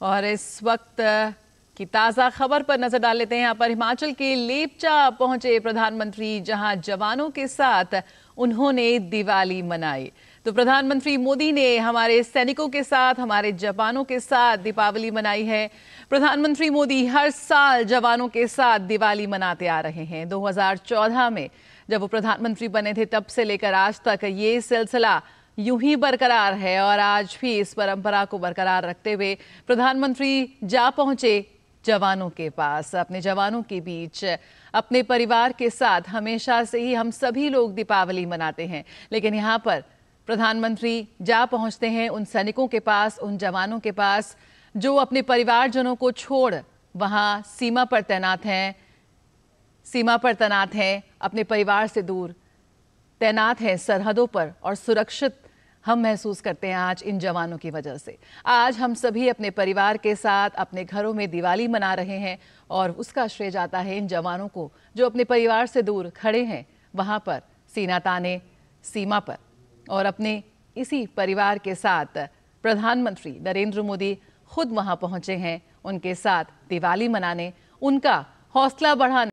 और इस वक्त की ताज़ा खबर पर नजर डाल लेते हैं यहाँ पर हिमाचल के लेपचा पहुंचे प्रधानमंत्री जहां जवानों के साथ उन्होंने दिवाली मनाई तो प्रधानमंत्री मोदी ने हमारे सैनिकों के साथ हमारे जवानों के साथ दीपावली मनाई है प्रधानमंत्री मोदी हर साल जवानों के साथ दिवाली मनाते आ रहे हैं 2014 में जब वो प्रधानमंत्री बने थे तब से लेकर आज तक ये सिलसिला यूं ही बरकरार है और आज भी इस परंपरा को बरकरार रखते हुए प्रधानमंत्री जा पहुंचे जवानों के पास अपने जवानों के बीच अपने परिवार के साथ हमेशा से ही हम सभी लोग दीपावली मनाते हैं लेकिन यहाँ पर प्रधानमंत्री जा पहुंचते हैं उन सैनिकों के पास उन जवानों के पास जो अपने परिवारजनों को छोड़ वहाँ सीमा पर तैनात हैं सीमा पर तैनात हैं अपने परिवार से दूर तैनात हैं सरहदों पर और सुरक्षित हम महसूस करते हैं आज इन जवानों की वजह से आज हम सभी अपने परिवार के साथ अपने घरों में दिवाली मना रहे हैं और उसका श्रेय जाता है इन जवानों को जो अपने परिवार से दूर खड़े हैं वहाँ पर सीना ताने सीमा पर और अपने इसी परिवार के साथ प्रधानमंत्री नरेंद्र मोदी खुद वहाँ पहुँचे हैं उनके साथ दिवाली मनाने उनका हौसला बढ़ाने